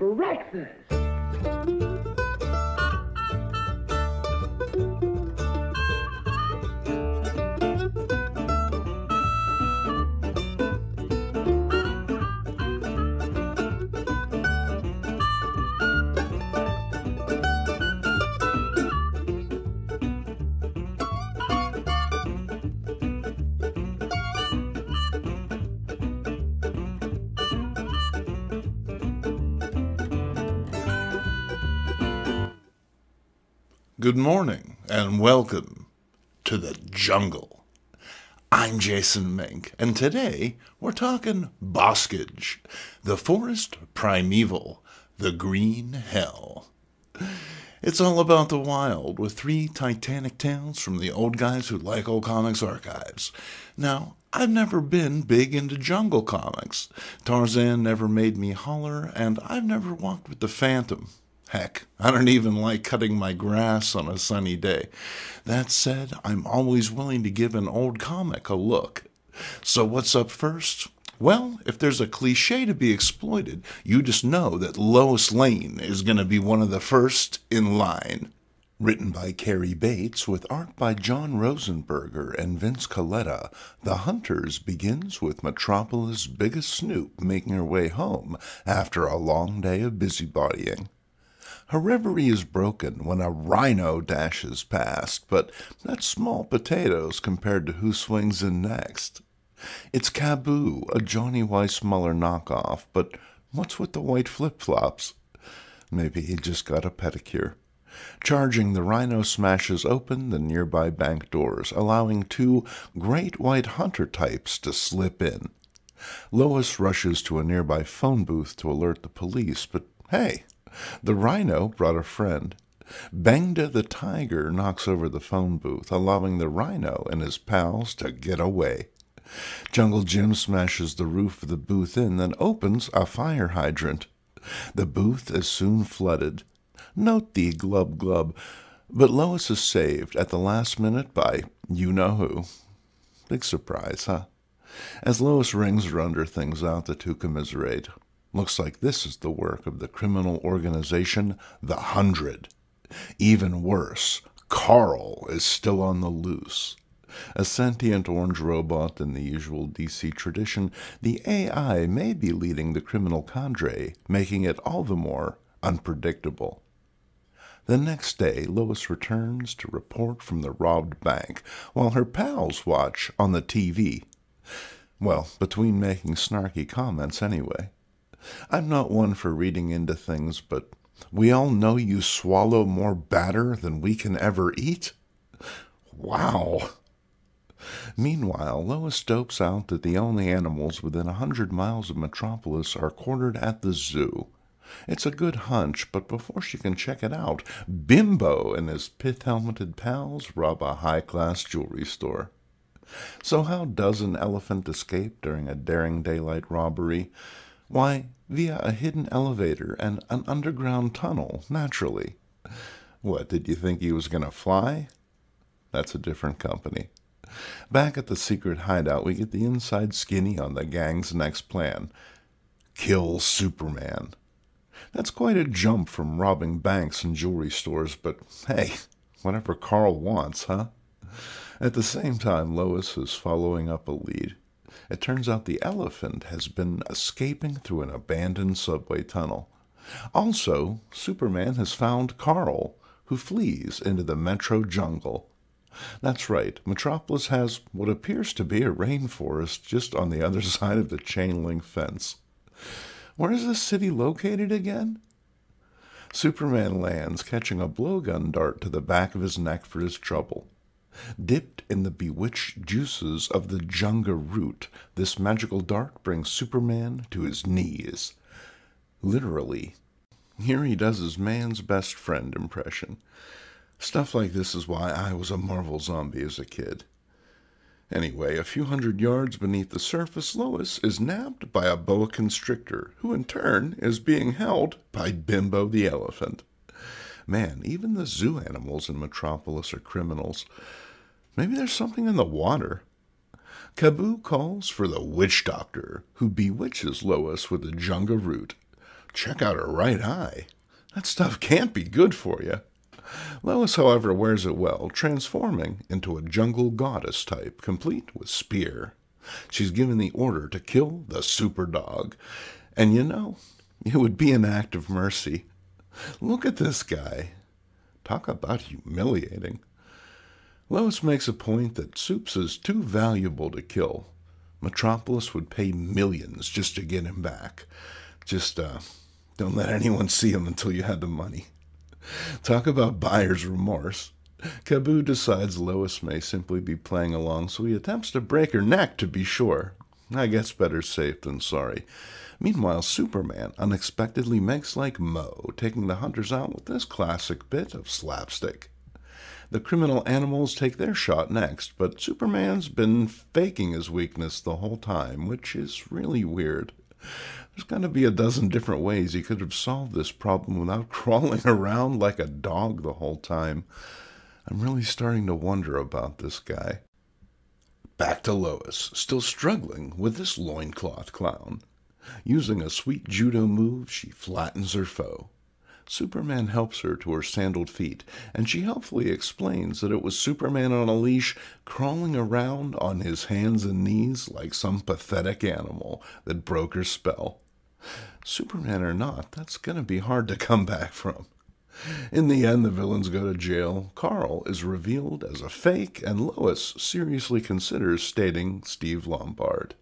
breakfast. good morning, and welcome to the jungle. I'm Jason Mink, and today we're talking boskage, the forest primeval, the green hell. It's all about the wild, with three titanic tales from the old guys who like old comics archives. Now, I've never been big into jungle comics. Tarzan never made me holler, and I've never walked with the Phantom. Heck, I don't even like cutting my grass on a sunny day. That said, I'm always willing to give an old comic a look. So, what's up first? Well, if there's a cliche to be exploited, you just know that Lois Lane is going to be one of the first in line. Written by Carrie Bates with art by John Rosenberger and Vince Coletta, The Hunters begins with Metropolis' biggest snoop making her way home after a long day of busybodying. Her reverie is broken when a rhino dashes past, but that's small potatoes compared to who swings in next. It's Caboo, a Johnny Weissmuller knockoff, but what's with the white flip-flops? Maybe he just got a pedicure. Charging, the rhino smashes open the nearby bank doors, allowing two great white hunter types to slip in. Lois rushes to a nearby phone booth to alert the police, but hey, the rhino brought a friend. Bangda the tiger knocks over the phone booth, allowing the rhino and his pals to get away. Jungle Jim smashes the roof of the booth in, then opens a fire hydrant. The booth is soon flooded. Note the glub glub, but Lois is saved at the last minute by you know who. Big surprise, huh? As Lois rings her under things out, the two commiserate. Looks like this is the work of the criminal organization The Hundred. Even worse, Carl is still on the loose. A sentient orange robot in the usual DC tradition, the AI may be leading the criminal cadre, making it all the more unpredictable. The next day, Lois returns to report from the robbed bank, while her pals watch on the TV. Well, between making snarky comments anyway. I'm not one for reading into things, but we all know you swallow more batter than we can ever eat? Wow. Meanwhile, Lois dopes out that the only animals within a hundred miles of Metropolis are quartered at the zoo. It's a good hunch, but before she can check it out, Bimbo and his pith-helmeted pals rob a high-class jewelry store. So how does an elephant escape during a daring daylight robbery? Why, via a hidden elevator and an underground tunnel, naturally. What, did you think he was going to fly? That's a different company. Back at the secret hideout, we get the inside skinny on the gang's next plan kill Superman. That's quite a jump from robbing banks and jewelry stores, but hey, whatever Carl wants, huh? At the same time, Lois is following up a lead. It turns out the elephant has been escaping through an abandoned subway tunnel. Also, Superman has found Carl, who flees into the metro jungle. That's right, Metropolis has what appears to be a rainforest just on the other side of the chain link fence. Where is this city located again? Superman lands, catching a blowgun dart to the back of his neck for his trouble. Dipped in the bewitched juices of the Junga root, this magical dart brings Superman to his knees. Literally. Here he does his man's best friend impression. Stuff like this is why I was a Marvel zombie as a kid. Anyway, a few hundred yards beneath the surface, Lois is nabbed by a boa constrictor, who in turn is being held by Bimbo the elephant. Man, even the zoo animals in Metropolis are criminals. Maybe there's something in the water. Kabu calls for the witch doctor, who bewitches Lois with a junga root. Check out her right eye. That stuff can't be good for you. Lois, however, wears it well, transforming into a jungle goddess type, complete with spear. She's given the order to kill the super dog. And you know, it would be an act of mercy. Look at this guy. Talk about humiliating. Lois makes a point that Soups is too valuable to kill. Metropolis would pay millions just to get him back. Just uh, don't let anyone see him until you have the money. Talk about buyer's remorse. Caboo decides Lois may simply be playing along, so he attempts to break her neck to be sure. I guess better safe than sorry. Meanwhile, Superman unexpectedly makes like Mo, taking the hunters out with this classic bit of slapstick. The criminal animals take their shot next, but Superman's been faking his weakness the whole time, which is really weird. There's got to be a dozen different ways he could have solved this problem without crawling around like a dog the whole time. I'm really starting to wonder about this guy. Back to Lois, still struggling with this loincloth clown. Using a sweet judo move, she flattens her foe. Superman helps her to her sandaled feet, and she helpfully explains that it was Superman on a leash crawling around on his hands and knees like some pathetic animal that broke her spell. Superman or not, that's going to be hard to come back from. In the end, the villains go to jail. Carl is revealed as a fake, and Lois seriously considers stating Steve Lombard.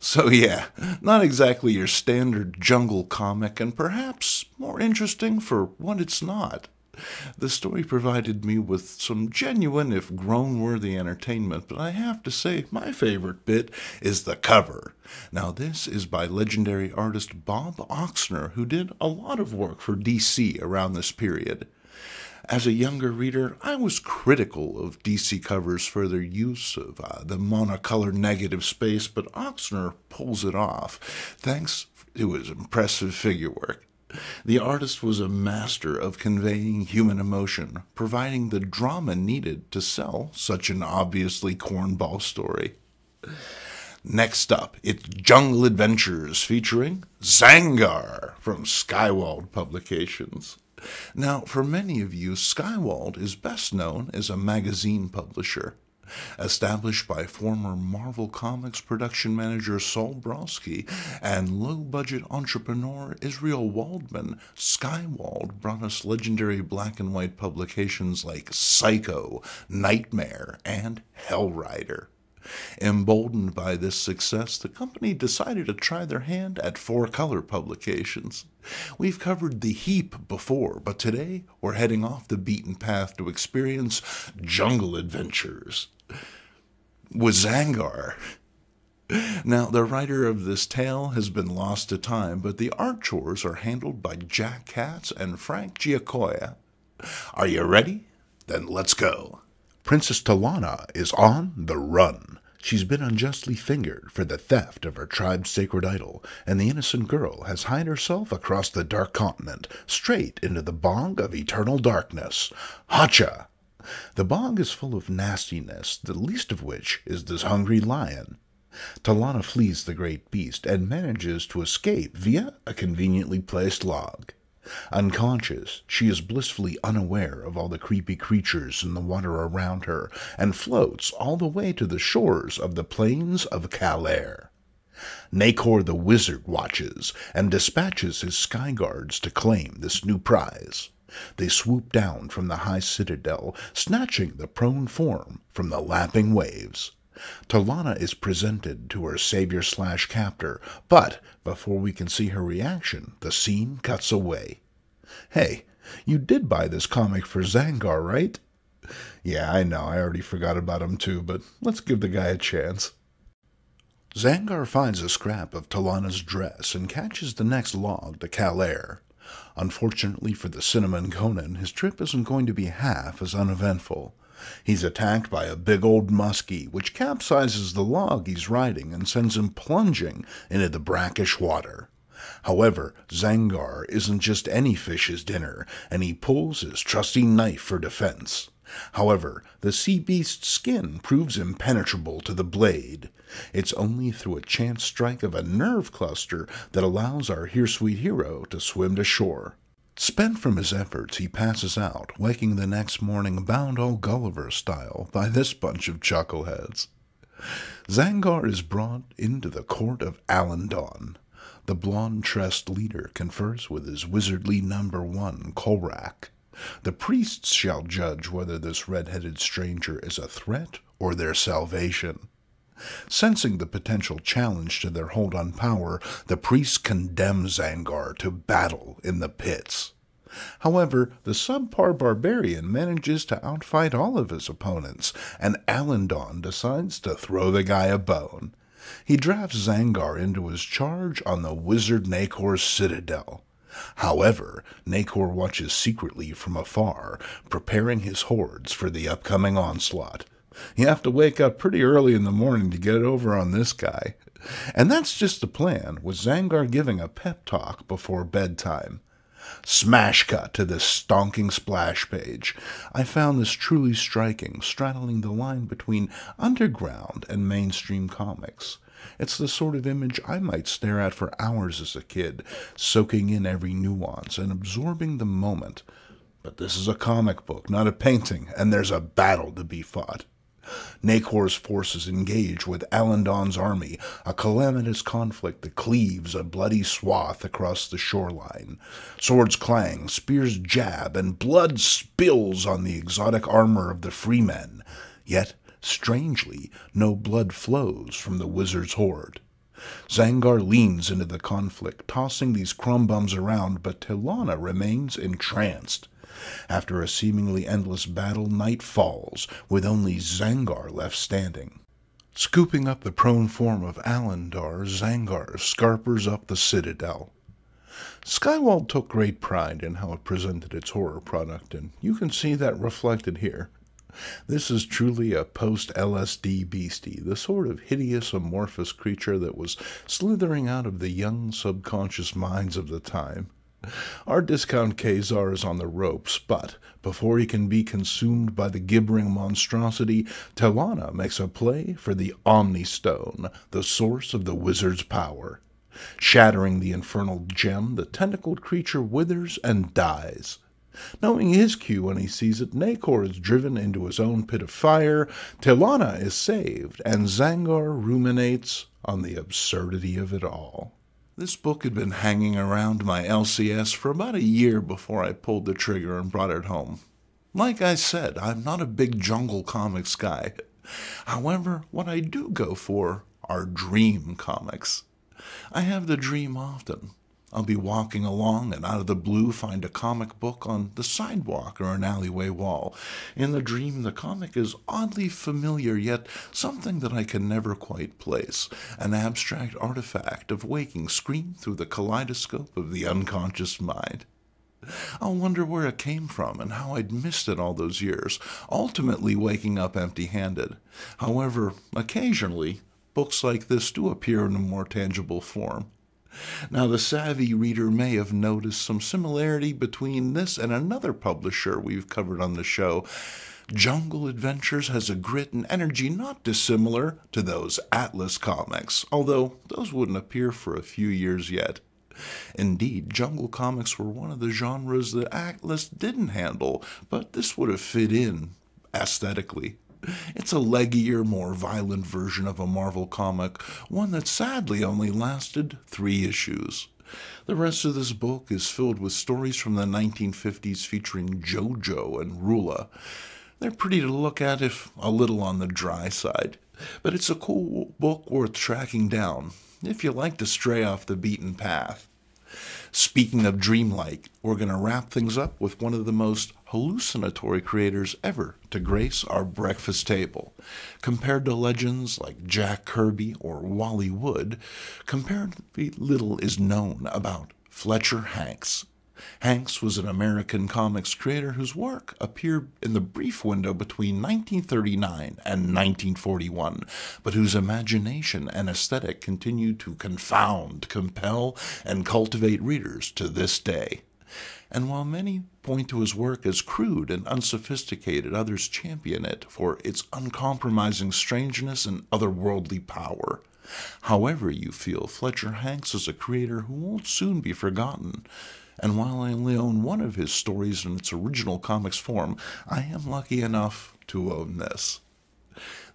So, yeah, not exactly your standard jungle comic, and perhaps more interesting for what it's not. The story provided me with some genuine, if grown worthy, entertainment, but I have to say my favorite bit is the cover. Now, this is by legendary artist Bob Oxner, who did a lot of work for DC around this period. As a younger reader, I was critical of DC covers for their use of uh, the monocolor negative space, but Oxner pulls it off thanks to his impressive figure work. The artist was a master of conveying human emotion, providing the drama needed to sell such an obviously cornball story. Next up, it's Jungle Adventures featuring Zangar from Skywald Publications. Now, for many of you, Skywald is best known as a magazine publisher. Established by former Marvel Comics production manager Saul Brodsky and low budget entrepreneur Israel Waldman, Skywald brought us legendary black and white publications like Psycho, Nightmare, and Hellrider. Emboldened by this success, the company decided to try their hand at four color publications. We've covered the heap before, but today we're heading off the beaten path to experience jungle adventures with Zangar. Now, the writer of this tale has been lost to time, but the art chores are handled by Jack Katz and Frank Giacoya. Are you ready? Then let's go. Princess Talana is on the run. She's been unjustly fingered for the theft of her tribe's sacred idol, and the innocent girl has hied herself across the dark continent, straight into the bog of eternal darkness. Hacha! The bog is full of nastiness, the least of which is this hungry lion. Talana flees the great beast and manages to escape via a conveniently placed log. Unconscious, she is blissfully unaware of all the creepy creatures in the water around her and floats all the way to the shores of the plains of Calair. Nakor the wizard watches and dispatches his sky guards to claim this new prize. They swoop down from the high citadel, snatching the prone form from the lapping waves. Talana is presented to her savior slash captor, but before we can see her reaction, the scene cuts away. Hey, you did buy this comic for Zangar, right? Yeah, I know, I already forgot about him too, but let's give the guy a chance. Zangar finds a scrap of Talana's dress and catches the next log to Calair. Unfortunately for the Cinnamon Conan, his trip isn't going to be half as uneventful. He's attacked by a big old muskie, which capsizes the log he's riding and sends him plunging into the brackish water. However, Zangar isn't just any fish's dinner, and he pulls his trusty knife for defense. However, the sea beast's skin proves impenetrable to the blade. It's only through a chance strike of a nerve cluster that allows our here sweet hero to swim to shore. Spent from his efforts, he passes out, waking the next morning bound all Gulliver style by this bunch of chuckleheads. Zangar is brought into the court of Alandon. The blond tressed leader confers with his wizardly number one, Kolrak. The priests shall judge whether this red-headed stranger is a threat or their salvation. Sensing the potential challenge to their hold on power, the priests condemn Zangar to battle in the pits. However, the subpar barbarian manages to outfight all of his opponents, and Alandon decides to throw the guy a bone. He drafts Zangar into his charge on the wizard Nakor's citadel. However, Nakor watches secretly from afar, preparing his hordes for the upcoming onslaught. You have to wake up pretty early in the morning to get over on this guy. And that's just the plan, with Zangar giving a pep talk before bedtime. Smash cut to this stonking splash page. I found this truly striking, straddling the line between underground and mainstream comics. It's the sort of image I might stare at for hours as a kid, soaking in every nuance and absorbing the moment. But this is a comic book, not a painting, and there's a battle to be fought. Nacor's forces engage with Alandon's army, a calamitous conflict that cleaves a bloody swath across the shoreline. Swords clang, spears jab, and blood spills on the exotic armor of the freemen. Yet, strangely, no blood flows from the wizard's horde. Zangar leans into the conflict, tossing these crumb bums around, but Tilana remains entranced. After a seemingly endless battle, night falls, with only Zangar left standing. Scooping up the prone form of Alandar, Zangar scarpers up the citadel. Skywald took great pride in how it presented its horror product, and you can see that reflected here. This is truly a post LSD beastie, the sort of hideous amorphous creature that was slithering out of the young subconscious minds of the time, our discount Khazar is on the ropes, but before he can be consumed by the gibbering monstrosity, Talana makes a play for the Omni Stone, the source of the wizard's power. Shattering the infernal gem, the tentacled creature withers and dies. Knowing his cue when he sees it, Nakor is driven into his own pit of fire, Telana is saved, and Zangar ruminates on the absurdity of it all. This book had been hanging around my LCS for about a year before I pulled the trigger and brought it home. Like I said, I'm not a big jungle comics guy. However, what I do go for are dream comics. I have the dream often, I'll be walking along and out of the blue find a comic book on the sidewalk or an alleyway wall. In the dream, the comic is oddly familiar, yet something that I can never quite place, an abstract artifact of waking screened through the kaleidoscope of the unconscious mind. I'll wonder where it came from and how I'd missed it all those years, ultimately waking up empty handed. However, occasionally, books like this do appear in a more tangible form. Now, the savvy reader may have noticed some similarity between this and another publisher we've covered on the show. Jungle Adventures has a grit and energy not dissimilar to those Atlas comics, although those wouldn't appear for a few years yet. Indeed, jungle comics were one of the genres that Atlas didn't handle, but this would have fit in aesthetically. It's a leggier, more violent version of a Marvel comic, one that sadly only lasted three issues. The rest of this book is filled with stories from the 1950s featuring JoJo and Rula. They're pretty to look at, if a little on the dry side, but it's a cool book worth tracking down if you like to stray off the beaten path. Speaking of dreamlike, we're going to wrap things up with one of the most hallucinatory creators ever to grace our breakfast table. Compared to legends like Jack Kirby or Wally Wood, comparatively little is known about Fletcher Hanks. Hanks was an American comics creator whose work appeared in the brief window between 1939 and 1941, but whose imagination and aesthetic continue to confound, compel, and cultivate readers to this day. And while many point to his work as crude and unsophisticated, others champion it for its uncompromising strangeness and otherworldly power. However you feel, Fletcher Hanks is a creator who won't soon be forgotten and while I only own one of his stories in its original comics form, I am lucky enough to own this.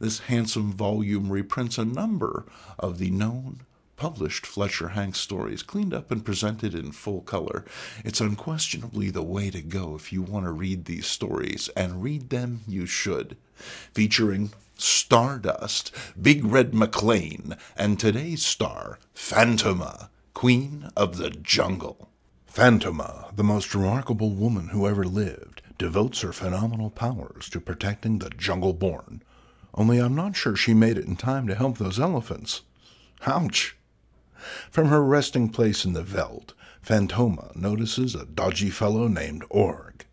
This handsome volume reprints a number of the known published Fletcher Hanks stories, cleaned up and presented in full color. It's unquestionably the way to go if you want to read these stories, and read them you should. Featuring Stardust, Big Red McLean, and today's star, Phantoma, Queen of the Jungle. Phantoma, the most remarkable woman who ever lived, devotes her phenomenal powers to protecting the jungle born. Only I'm not sure she made it in time to help those elephants. Ouch! From her resting place in the veld, Phantoma notices a dodgy fellow named Org.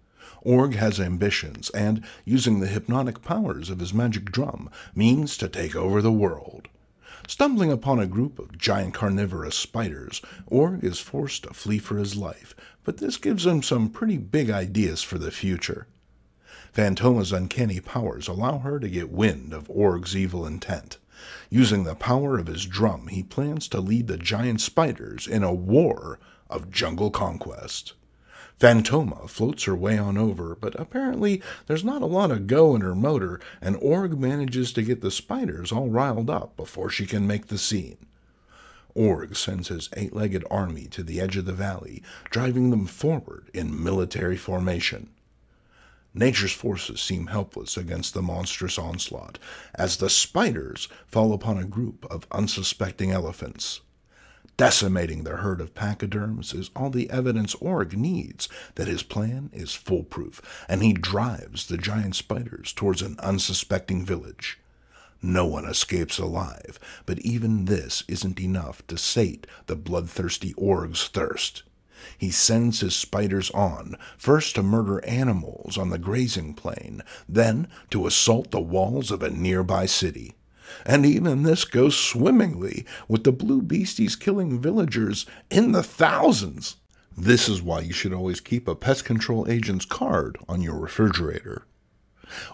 Org has ambitions and, using the hypnotic powers of his magic drum, means to take over the world stumbling upon a group of giant carnivorous spiders, Org is forced to flee for his life, but this gives him some pretty big ideas for the future. Fantoma's uncanny powers allow her to get wind of Org's evil intent. Using the power of his drum, he plans to lead the giant spiders in a war of jungle conquest. Phantoma floats her way on over, but apparently there's not a lot of go in her motor, and Org manages to get the spiders all riled up before she can make the scene. Org sends his eight legged army to the edge of the valley, driving them forward in military formation. Nature's forces seem helpless against the monstrous onslaught, as the spiders fall upon a group of unsuspecting elephants decimating the herd of pachyderms is all the evidence Org needs that his plan is foolproof, and he drives the giant spiders towards an unsuspecting village. No one escapes alive, but even this isn't enough to sate the bloodthirsty Org's thirst. He sends his spiders on, first to murder animals on the grazing plain, then to assault the walls of a nearby city. And even this goes swimmingly, with the blue beasties killing villagers in the thousands. This is why you should always keep a pest control agent's card on your refrigerator.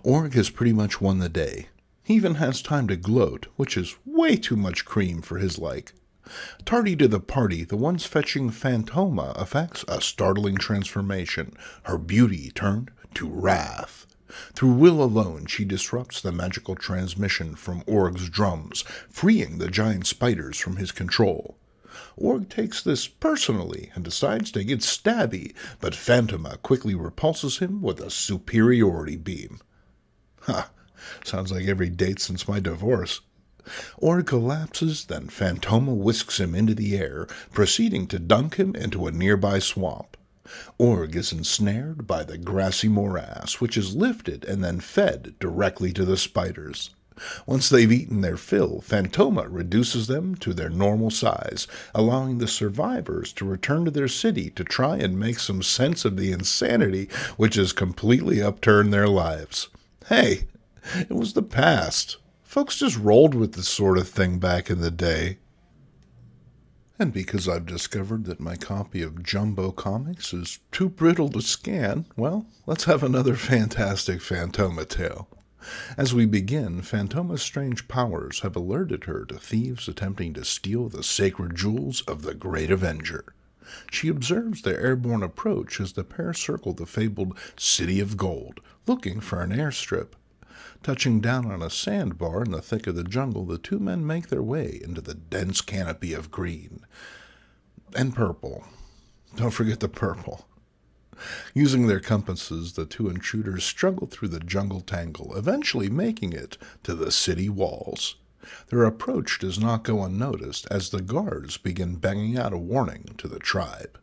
Org has pretty much won the day. He even has time to gloat, which is way too much cream for his like. Tardy to the party, the once fetching Fantoma effects a startling transformation, her beauty turned to wrath. Through will alone, she disrupts the magical transmission from Org's drums, freeing the giant spiders from his control. Org takes this personally and decides to get stabby, but Phantoma quickly repulses him with a superiority beam. Ha! Sounds like every date since my divorce. Org collapses, then Phantoma whisks him into the air, proceeding to dunk him into a nearby swamp. Org is ensnared by the grassy morass, which is lifted and then fed directly to the spiders. Once they've eaten their fill, Phantoma reduces them to their normal size, allowing the survivors to return to their city to try and make some sense of the insanity which has completely upturned their lives. Hey, it was the past. Folks just rolled with this sort of thing back in the day and because I've discovered that my copy of Jumbo Comics is too brittle to scan, well, let's have another fantastic Fantoma tale. As we begin, Fantoma's strange powers have alerted her to thieves attempting to steal the sacred jewels of the Great Avenger. She observes their airborne approach as the pair circle the fabled City of Gold, looking for an airstrip. Touching down on a sandbar in the thick of the jungle, the two men make their way into the dense canopy of green and purple. Don't forget the purple. Using their compasses, the two intruders struggle through the jungle tangle, eventually making it to the city walls. Their approach does not go unnoticed as the guards begin banging out a warning to the tribe.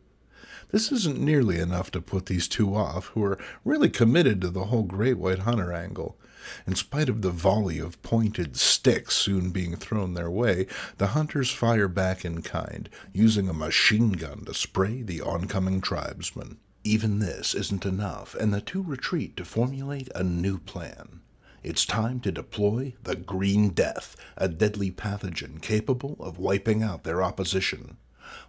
This isn't nearly enough to put these two off, who are really committed to the whole great white hunter angle. In spite of the volley of pointed sticks soon being thrown their way, the hunters fire back in kind, using a machine gun to spray the oncoming tribesmen. Even this isn't enough, and the two retreat to formulate a new plan. It's time to deploy the Green Death, a deadly pathogen capable of wiping out their opposition.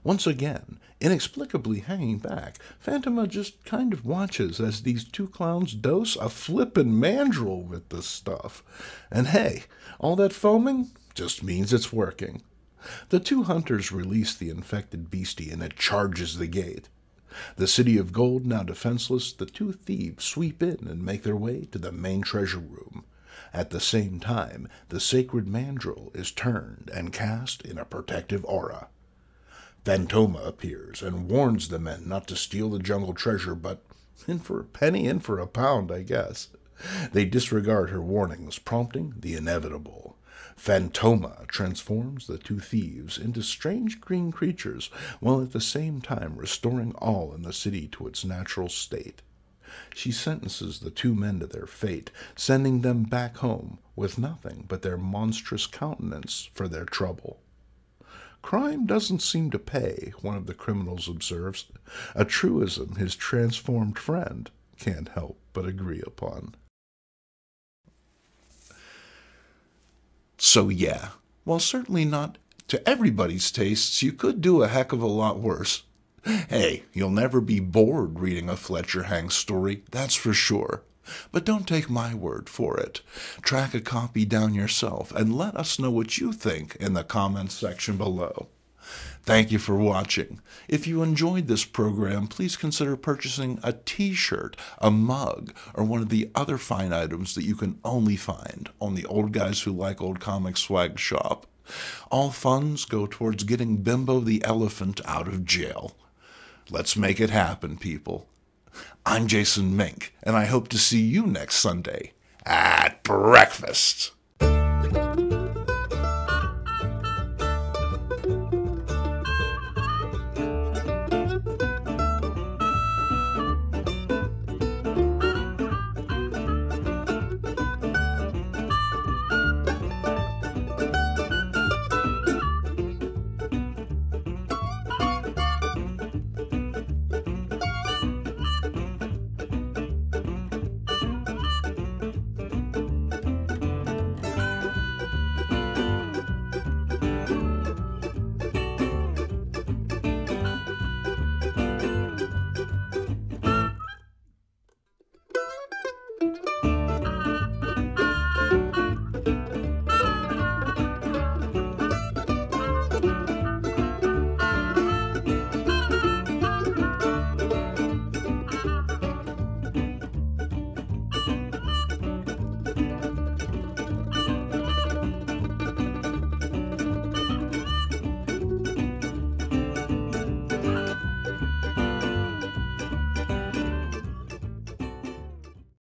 Once again, inexplicably hanging back, Phantom just kind of watches as these two clowns dose a flippin' mandrel with this stuff. And hey, all that foaming just means it's working. The two hunters release the infected beastie and it charges the gate. The city of gold now defenseless, the two thieves sweep in and make their way to the main treasure room. At the same time, the sacred mandrel is turned and cast in a protective aura. Vantoma appears and warns the men not to steal the jungle treasure, but in for a penny, in for a pound, I guess. They disregard her warnings, prompting the inevitable. Phantoma transforms the two thieves into strange green creatures, while at the same time restoring all in the city to its natural state. She sentences the two men to their fate, sending them back home with nothing but their monstrous countenance for their trouble. Crime doesn't seem to pay, one of the criminals observes, a truism his transformed friend can't help but agree upon. So, yeah, while certainly not to everybody's tastes, you could do a heck of a lot worse. Hey, you'll never be bored reading a Fletcher Hanks story, that's for sure. But don't take my word for it. Track a copy down yourself and let us know what you think in the comments section below. Thank you for watching. If you enjoyed this program, please consider purchasing a t shirt, a mug, or one of the other fine items that you can only find on the Old Guys Who Like Old Comics swag shop. All funds go towards getting Bimbo the Elephant out of jail. Let's make it happen, people. I'm Jason Mink, and I hope to see you next Sunday at breakfast.